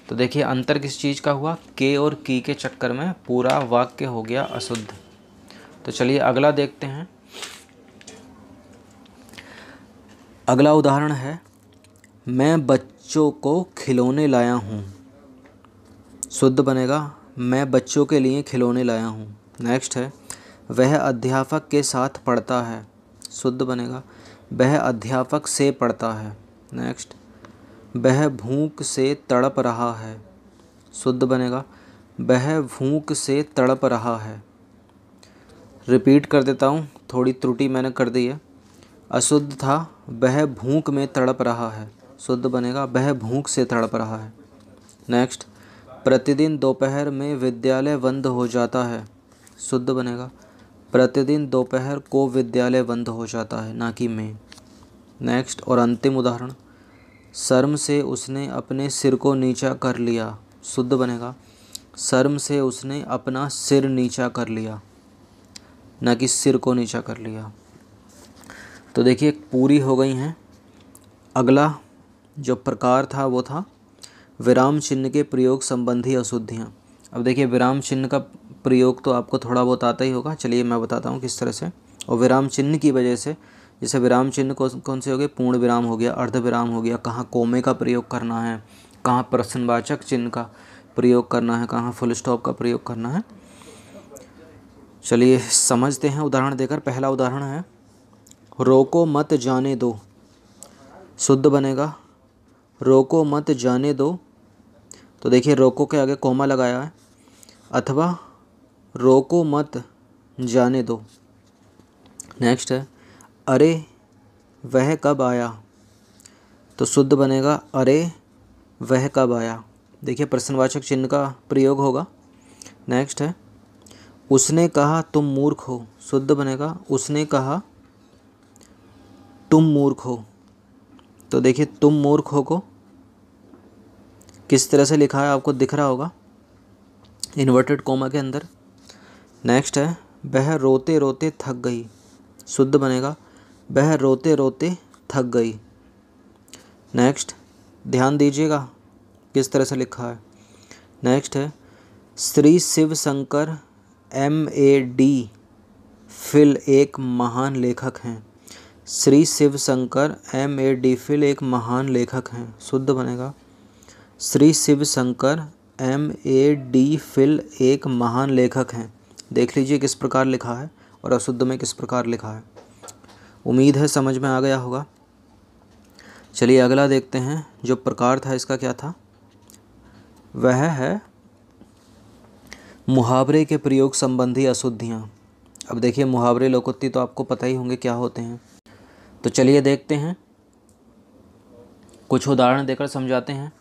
[SPEAKER 1] तो देखिए अंतर किस चीज़ का हुआ के और की के चक्कर में पूरा वाक्य हो गया अशुद्ध तो चलिए अगला देखते हैं अगला उदाहरण है मैं बच्चों को खिलौने लाया हूँ शुद्ध बनेगा मैं बच्चों के लिए खिलौने लाया हूँ नेक्स्ट है वह अध्यापक के साथ पढ़ता है शुद्ध बनेगा वह अध्यापक से पढ़ता है नेक्स्ट वह भूख से तड़प रहा है शुद्ध बनेगा वह भूख से तड़प रहा है रिपीट कर देता हूँ थोड़ी त्रुटि मैंने कर दी है अशुद्ध था वह भूख में तड़प रहा है शुद्ध बनेगा वह भूख से तड़प रहा है नेक्स्ट प्रतिदिन दोपहर में विद्यालय बंद हो जाता है शुद्ध बनेगा प्रतिदिन दोपहर को विद्यालय बंद हो जाता है ना कि में नेक्स्ट और अंतिम उदाहरण शर्म से उसने अपने सिर को नीचा कर लिया शुद्ध बनेगा शर्म से उसने अपना सिर नीचा कर लिया ना कि सिर को नीचा कर लिया तो देखिए पूरी हो गई हैं अगला जो प्रकार था वो था विराम चिन्ह के प्रयोग संबंधी अशुद्धियाँ अब देखिए विराम चिन्ह का प्रयोग तो आपको थोड़ा बहुत आता ही होगा चलिए मैं बताता हूँ किस तरह से और विराम चिन्ह की वजह से जैसे विराम चिन्ह कौन कौन से हो गए पूर्ण विराम हो गया अर्ध विराम हो गया कहाँ कोमे का प्रयोग करना है कहाँ प्रश्नवाचक चिन्ह का प्रयोग करना है कहाँ फुल स्टॉप का प्रयोग करना है चलिए समझते हैं उदाहरण देकर पहला उदाहरण है रोको मत जाने दो शुद्ध बनेगा रोको मत जाने दो तो देखिए रोको के आगे कोमा लगाया है अथवा रोको मत जाने दो नेक्स्ट है अरे वह कब आया तो शुद्ध बनेगा अरे वह कब आया देखिए प्रश्नवाचक चिन्ह का प्रयोग होगा नेक्स्ट है उसने कहा तुम मूर्ख हो शुद्ध बनेगा उसने कहा तुम मूर्ख हो तो देखिए तुम मूर्ख हो को किस तरह से लिखा है आपको दिख रहा होगा इन्वर्टेड कोमा के अंदर नेक्स्ट है वह रोते रोते थक गई शुद्ध बनेगा वह रोते रोते थक गई नेक्स्ट ध्यान दीजिएगा किस तरह से लिखा है नेक्स्ट है Shri Shiv Shankar M A D phil एक महान लेखक हैं Shri Shiv Shankar M A D phil एक महान लेखक हैं शुद्ध बनेगा Shri Shiv Shankar M A D phil एक महान लेखक हैं देख लीजिए किस प्रकार लिखा है और अशुद्ध में किस प्रकार लिखा है उम्मीद है समझ में आ गया होगा चलिए अगला देखते हैं जो प्रकार था इसका क्या था वह है मुहावरे के प्रयोग संबंधी अशुद्धियाँ अब देखिए मुहावरे लोकोत्ति तो आपको पता ही होंगे क्या होते हैं तो चलिए देखते हैं कुछ उदाहरण देकर समझाते हैं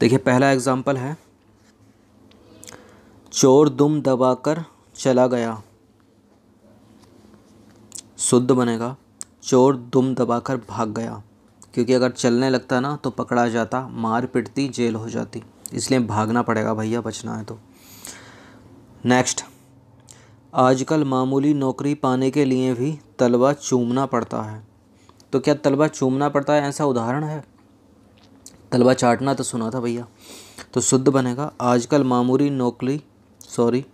[SPEAKER 1] देखिए पहला एग्जाम्पल है चोर दुम दबाकर चला गया शुद्ध बनेगा चोर दुम दबाकर भाग गया क्योंकि अगर चलने लगता ना तो पकड़ा जाता मार पिटती जेल हो जाती इसलिए भागना पड़ेगा भैया बचना है तो नेक्स्ट आजकल मामूली नौकरी पाने के लिए भी तलवा चूमना पड़ता है तो क्या तलवा चूमना पड़ता है ऐसा उदाहरण है तलवा चाटना तो सुना था भैया तो शुद्ध बनेगा आजकल मामूली नौकरी सॉरी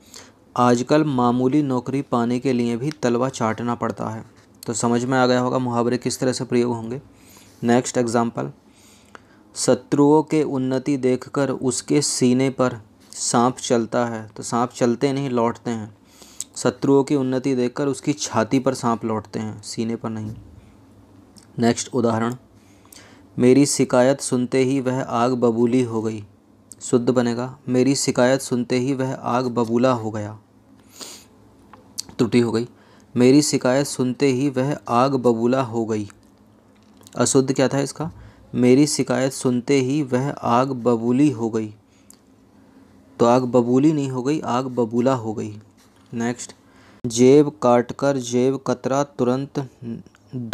[SPEAKER 1] आजकल मामूली नौकरी पाने के लिए भी तलवा चाटना पड़ता है तो समझ में आ गया होगा मुहावरे किस तरह से प्रयोग होंगे नेक्स्ट एग्जाम्पल शत्रुओं के उन्नति देखकर उसके सीने पर सांप चलता है तो सांप चलते नहीं लौटते हैं शत्रुओं की उन्नति देखकर उसकी छाती पर सांप लौटते हैं सीने पर नहीं नेक्स्ट उदाहरण मेरी शिकायत सुनते ही वह आग बबूली हो गई शुद्ध बनेगा मेरी शिकायत सुनते ही वह आग बबूला हो गया त्रुटि हो गई मेरी शिकायत सुनते ही वह आग बबूला हो गई अशुद्ध क्या था इसका मेरी शिकायत सुनते ही वह आग बबूली हो गई तो आग बबूली नहीं हो गई आग बबूला हो गई नेक्स्ट जेब काटकर जेब कतरा तुरंत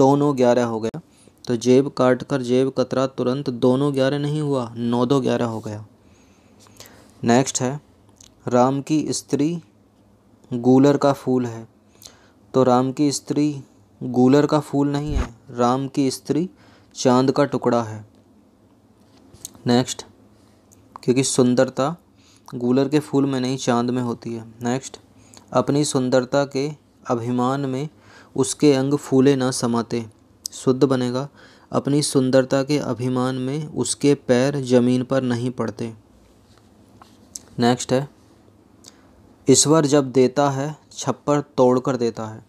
[SPEAKER 1] दोनों ग्यारह हो गया तो जेब काट कर जेब कतरा तुरंत दोनों ग्यारह नहीं हुआ नौ दो ग्यारह हो गया नेक्स्ट है राम की स्त्री गूलर का फूल है तो राम की स्त्री गूलर का फूल नहीं है राम की स्त्री चांद का टुकड़ा है नेक्स्ट क्योंकि सुंदरता गूलर के फूल में नहीं चांद में होती है नेक्स्ट अपनी सुंदरता के अभिमान में उसके अंग फूले ना समाते शुद्ध बनेगा अपनी सुंदरता के अभिमान में उसके पैर जमीन पर नहीं पड़ते नेक्स्ट है ईश्वर जब देता है छप्पर तोड़ कर देता है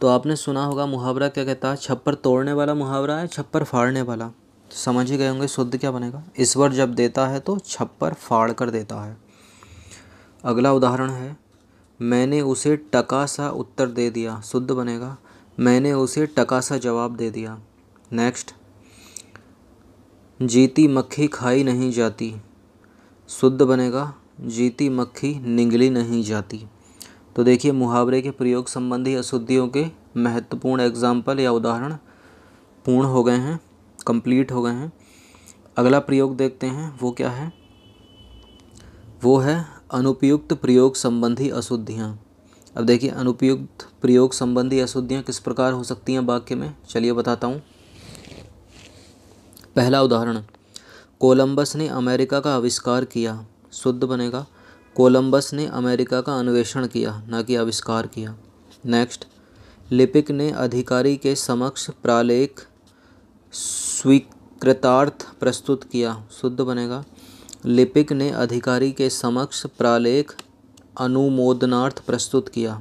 [SPEAKER 1] तो आपने सुना होगा मुहावरा क्या कहता है छप्पर तोड़ने वाला मुहावरा है छप्पर फाड़ने वाला तो समझ ही गए होंगे शुद्ध क्या बनेगा ईश्वर जब देता है तो छप्पर फाड़ कर देता है अगला उदाहरण है मैंने उसे टका सा उत्तर दे दिया शुद्ध बनेगा मैंने उसे टका सा जवाब दे दिया नेक्स्ट जीती मक्खी खाई नहीं जाती शुद्ध बनेगा जीती मक्खी निगली नहीं जाती तो देखिए मुहावरे के प्रयोग संबंधी अशुद्धियों के महत्वपूर्ण एग्जाम्पल या उदाहरण पूर्ण हो गए हैं कंप्लीट हो गए हैं अगला प्रयोग देखते हैं वो क्या है वो है अनुपयुक्त प्रयोग संबंधी अशुद्धियाँ अब देखिए अनुपयुक्त प्रयोग संबंधी अशुद्धियाँ किस प्रकार हो सकती हैं वाक्य में चलिए बताता हूँ पहला उदाहरण कोलंबस ने अमेरिका का आविष्कार किया शुद्ध बनेगा कोलंबस ने अमेरिका का अन्वेषण किया न कि आविष्कार किया नेक्स्ट लिपिक ने अधिकारी के समक्ष प्रालेख स्वीकृतार्थ प्रस्तुत किया शुद्ध बनेगा लिपिक ने अधिकारी के समक्ष प्रालेख अनुमोदनार्थ प्रस्तुत किया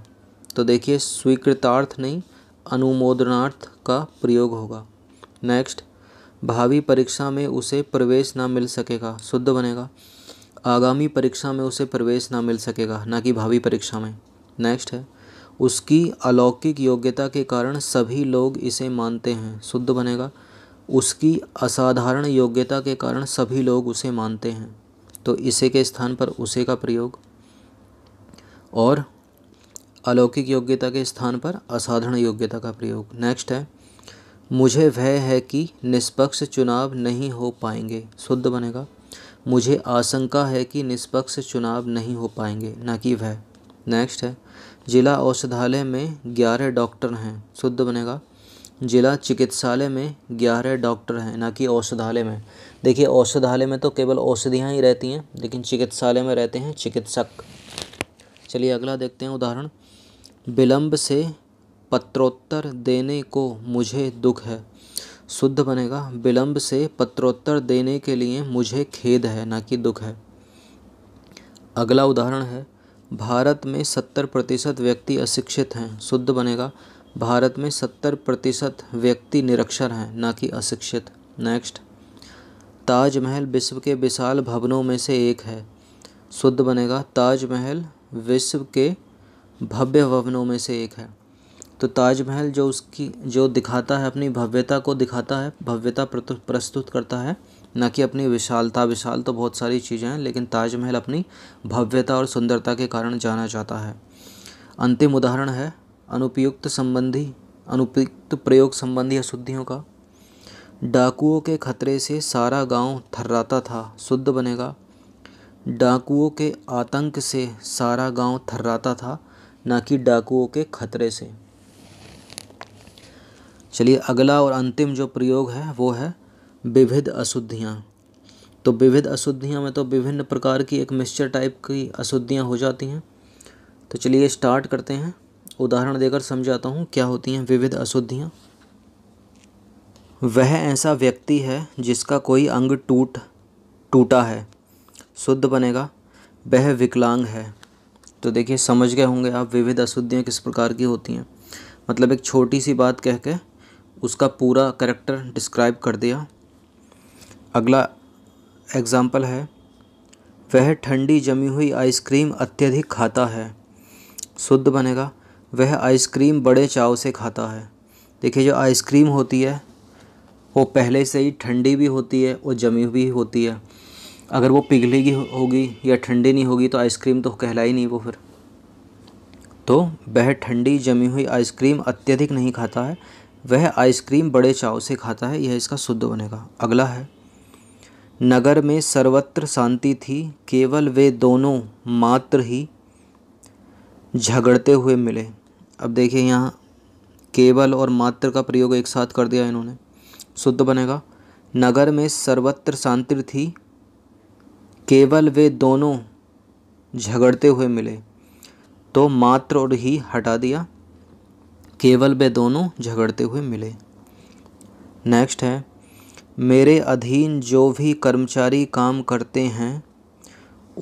[SPEAKER 1] तो देखिए स्वीकृतार्थ नहीं अनुमोदनार्थ का प्रयोग होगा नेक्स्ट भावी परीक्षा में उसे प्रवेश ना मिल सकेगा शुद्ध बनेगा आगामी परीक्षा में उसे प्रवेश ना मिल सकेगा ना कि भावी परीक्षा में नेक्स्ट है उसकी अलौकिक योग्यता के कारण सभी लोग इसे मानते हैं शुद्ध बनेगा उसकी असाधारण योग्यता के कारण सभी लोग उसे मानते हैं तो इसे के स्थान पर उसे का प्रयोग और अलौकिक योग्यता के स्थान पर असाधारण योग्यता का प्रयोग नेक्स्ट है मुझे वह है कि निष्पक्ष चुनाव नहीं हो पाएंगे शुद्ध बनेगा मुझे आशंका है कि निष्पक्ष चुनाव नहीं हो पाएंगे न कि वह नेक्स्ट है जिला औषधालय में ग्यारह डॉक्टर हैं शुद्ध बनेगा जिला चिकित्सालय में ग्यारह डॉक्टर हैं ना कि औषधालय में देखिए औषधालय में तो केवल औषधियाँ ही रहती हैं लेकिन चिकित्सालय में रहते हैं चिकित्सक चलिए अगला देखते हैं उदाहरण विलम्ब से पत्रोत्तर देने को मुझे दुख है शुद्ध बनेगा विलम्ब से पत्रोत्तर देने के लिए मुझे खेद है ना कि दुख है अगला उदाहरण है भारत में सत्तर प्रतिशत व्यक्ति अशिक्षित हैं शुद्ध बनेगा भारत में सत्तर प्रतिशत व्यक्ति निरक्षर हैं ना कि अशिक्षित नेक्स्ट ताजमहल विश्व के विशाल भवनों में से एक है शुद्ध बनेगा ताजमहल विश्व के भव्य भवनों में से एक है तो ताजमहल जो उसकी जो दिखाता है अपनी भव्यता को दिखाता है भव्यता प्रस्तुत करता है न कि अपनी विशालता विशाल तो बहुत सारी चीज़ें हैं लेकिन ताजमहल अपनी भव्यता और सुंदरता के कारण जाना जाता है अंतिम उदाहरण है अनुपयुक्त संबंधी अनुपयुक्त प्रयोग संबंधी अशुद्धियों का डाकुओं के खतरे से सारा गांव थर्राता था शुद्ध बनेगा डाकुओं के आतंक से सारा गांव थर्राता था ना कि डाकुओं के खतरे से चलिए अगला और अंतिम जो प्रयोग है वो है विविध अशुद्धियाँ तो विविध अशुद्धियाँ में तो विभिन्न प्रकार की एक मिक्सचर टाइप की अशुद्धियाँ हो जाती हैं तो चलिए स्टार्ट करते हैं उदाहरण देकर समझाता हूँ क्या होती हैं विविध अशुद्धियाँ वह ऐसा व्यक्ति है जिसका कोई अंग टूट टूटा है शुद्ध बनेगा वह विकलांग है तो देखिए समझ गए होंगे आप विविध अशुद्धियाँ किस प्रकार की होती हैं मतलब एक छोटी सी बात कह के उसका पूरा करेक्टर डिस्क्राइब कर दिया अगला एग्ज़ाम्पल है वह ठंडी जमी हुई आइसक्रीम अत्यधिक खाता है शुद्ध बनेगा वह आइसक्रीम बड़े चाव से खाता है देखिए जो आइसक्रीम होती है वो पहले से ही ठंडी भी होती है और जमी हुई होती है अगर वो पिघलेगी होगी या ठंडी नहीं होगी तो आइसक्रीम तो कहलाई नहीं वो फिर तो वह ठंडी जमी हुई आइसक्रीम अत्यधिक नहीं खाता है वह आइसक्रीम बड़े चाव से खाता है यह इसका शुद्ध बनेगा अगला है नगर में सर्वत्र शांति थी केवल वे दोनों मात्र ही झगड़ते हुए मिले अब देखिए यहाँ केवल और मात्र का प्रयोग एक साथ कर दिया इन्होंने शुद्ध बनेगा नगर में सर्वत्र शांति थी केवल वे दोनों झगड़ते हुए मिले तो मात्र और ही हटा दिया केवल वे दोनों झगड़ते हुए मिले नेक्स्ट है मेरे अधीन जो भी कर्मचारी काम करते हैं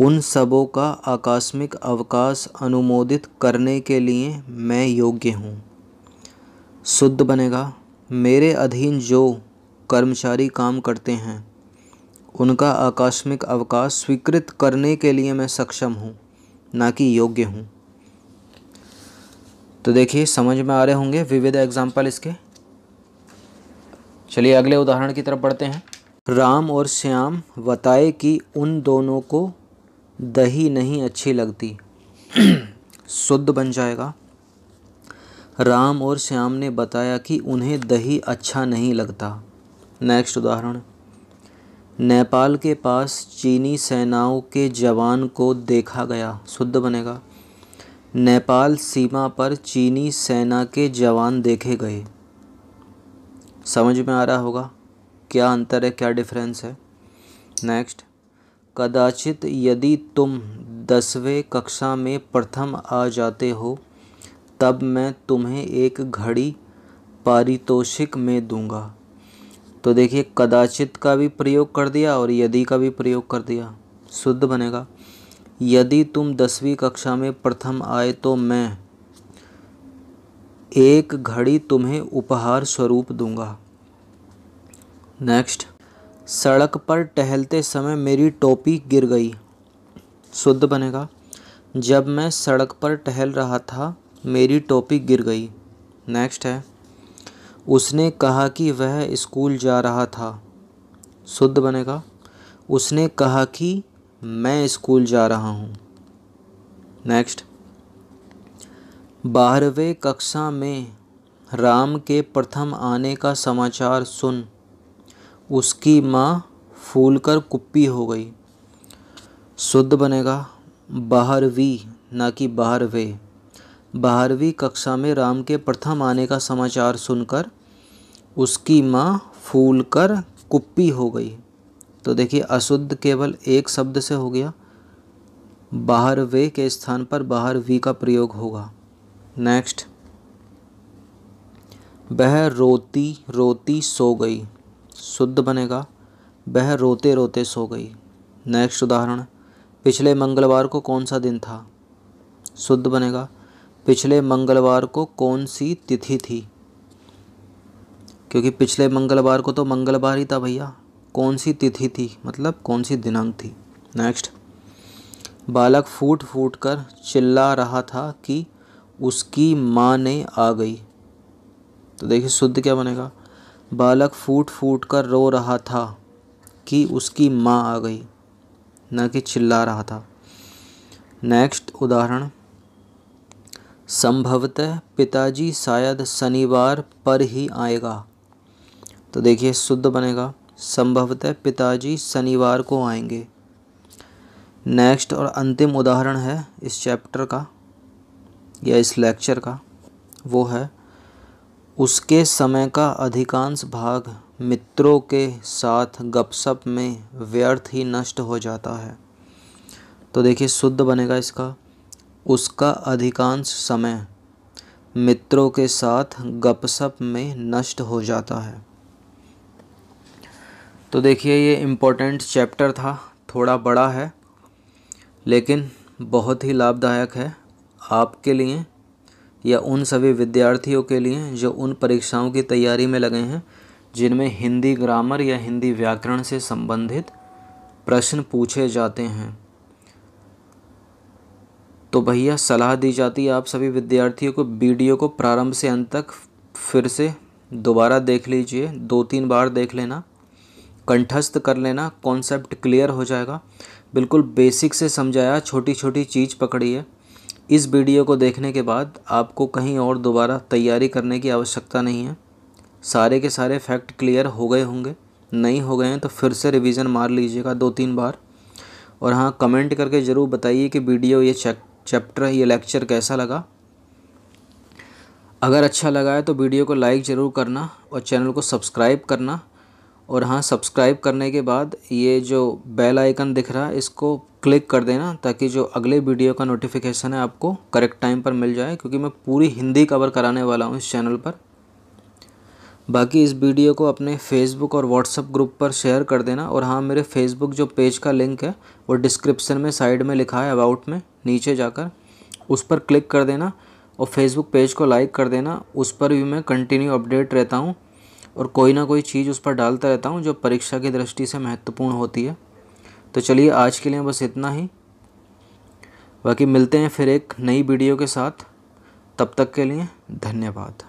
[SPEAKER 1] उन सबों का आकस्मिक अवकाश अनुमोदित करने के लिए मैं योग्य हूँ शुद्ध बनेगा मेरे अधीन जो कर्मचारी काम करते हैं उनका आकस्मिक अवकाश स्वीकृत करने के लिए मैं सक्षम हूँ ना कि योग्य हूँ तो देखिए समझ में आ रहे होंगे विविध एग्जाम्पल इसके चलिए अगले उदाहरण की तरफ बढ़ते हैं राम और श्याम बताए कि उन दोनों को दही नहीं अच्छी लगती [clears throat] शुद्ध बन जाएगा राम और श्याम ने बताया कि उन्हें दही अच्छा नहीं लगता नेक्स्ट उदाहरण नेपाल के पास चीनी सेनाओं के जवान को देखा गया शुद्ध बनेगा नेपाल सीमा पर चीनी सेना के जवान देखे गए समझ में आ रहा होगा क्या अंतर है क्या डिफरेंस है नेक्स्ट कदाचित यदि तुम दसवें कक्षा में प्रथम आ जाते हो तब मैं तुम्हें एक घड़ी पारितोषिक में दूंगा तो देखिए कदाचित का भी प्रयोग कर दिया और यदि का भी प्रयोग कर दिया शुद्ध बनेगा यदि तुम दसवीं कक्षा में प्रथम आए तो मैं एक घड़ी तुम्हें उपहार स्वरूप दूंगा नेक्स्ट सड़क पर टहलते समय मेरी टोपी गिर गई शुद्ध बनेगा जब मैं सड़क पर टहल रहा था मेरी टोपी गिर गई नेक्स्ट है उसने कहा कि वह स्कूल जा रहा था शुद्ध बनेगा उसने कहा कि मैं स्कूल जा रहा हूँ नेक्स्ट बारहवें कक्षा में राम के प्रथम आने का समाचार सुन उसकी माँ फूल कर कुप्पी हो गई शुद्ध बनेगा बाहरवी ना कि बाहर वे बाहरवी कक्षा में राम के प्रथम आने का समाचार सुनकर उसकी माँ फूल कर कुप्पी हो गई तो देखिए अशुद्ध केवल एक शब्द से हो गया बाहर वे के स्थान पर बाहर वी का प्रयोग होगा नेक्स्ट वह रोती रोती सो गई शुद्ध बनेगा वह रोते रोते सो गई नेक्स्ट उदाहरण पिछले मंगलवार को कौन सा दिन था शुद्ध बनेगा पिछले मंगलवार को कौन सी तिथि थी क्योंकि पिछले मंगलवार को तो मंगलवार ही था भैया कौन सी तिथि थी मतलब कौन सी दिनांक थी नेक्स्ट बालक फूट फूट कर चिल्ला रहा था कि उसकी माँ ने आ गई तो देखिए शुद्ध क्या बनेगा बालक फूट फूट कर रो रहा था कि उसकी माँ आ गई न कि चिल्ला रहा था नेक्स्ट उदाहरण संभवतः पिताजी शायद शनिवार पर ही आएगा तो देखिए शुद्ध बनेगा संभवतः पिताजी शनिवार को आएंगे नेक्स्ट और अंतिम उदाहरण है इस चैप्टर का या इस लेक्चर का वो है उसके समय का अधिकांश भाग मित्रों के साथ गपशप में व्यर्थ ही नष्ट हो जाता है तो देखिए शुद्ध बनेगा इसका उसका अधिकांश समय मित्रों के साथ गपशप में नष्ट हो जाता है तो देखिए ये इम्पोर्टेंट चैप्टर था थोड़ा बड़ा है लेकिन बहुत ही लाभदायक है आपके लिए या उन सभी विद्यार्थियों के लिए जो उन परीक्षाओं की तैयारी में लगे हैं जिनमें हिंदी ग्रामर या हिंदी व्याकरण से संबंधित प्रश्न पूछे जाते हैं तो भैया सलाह दी जाती है आप सभी विद्यार्थियों को वीडियो को प्रारंभ से अंत तक फिर से दोबारा देख लीजिए दो तीन बार देख लेना कंठस्थ कर लेना कॉन्सेप्ट क्लियर हो जाएगा बिल्कुल बेसिक से समझाया छोटी छोटी चीज़ पकड़ी है इस वीडियो को देखने के बाद आपको कहीं और दोबारा तैयारी करने की आवश्यकता नहीं है सारे के सारे फैक्ट क्लियर हो गए होंगे नहीं हो गए हैं तो फिर से रिवीजन मार लीजिएगा दो तीन बार और हाँ कमेंट करके ज़रूर बताइए कि वीडियो ये चैप्टर ये लेक्चर कैसा लगा अगर अच्छा लगा है तो वीडियो को लाइक ज़रूर करना और चैनल को सब्सक्राइब करना और हाँ सब्सक्राइब करने के बाद ये जो बेल आइकन दिख रहा है इसको क्लिक कर देना ताकि जो अगले वीडियो का नोटिफिकेशन है आपको करेक्ट टाइम पर मिल जाए क्योंकि मैं पूरी हिंदी कवर कराने वाला हूँ इस चैनल पर बाकी इस वीडियो को अपने फेसबुक और व्हाट्सअप ग्रुप पर शेयर कर देना और हाँ मेरे फेसबुक जो पेज का लिंक है वो डिस्क्रिप्शन में साइड में लिखा है अबाउट में नीचे जाकर उस पर क्लिक कर देना और फेसबुक पेज को लाइक कर देना उस पर भी मैं कंटिन्यू अपडेट रहता हूँ और कोई ना कोई चीज़ उस पर डालता रहता हूँ जो परीक्षा की दृष्टि से महत्वपूर्ण होती है तो चलिए आज के लिए बस इतना ही बाकी मिलते हैं फिर एक नई वीडियो के साथ तब तक के लिए धन्यवाद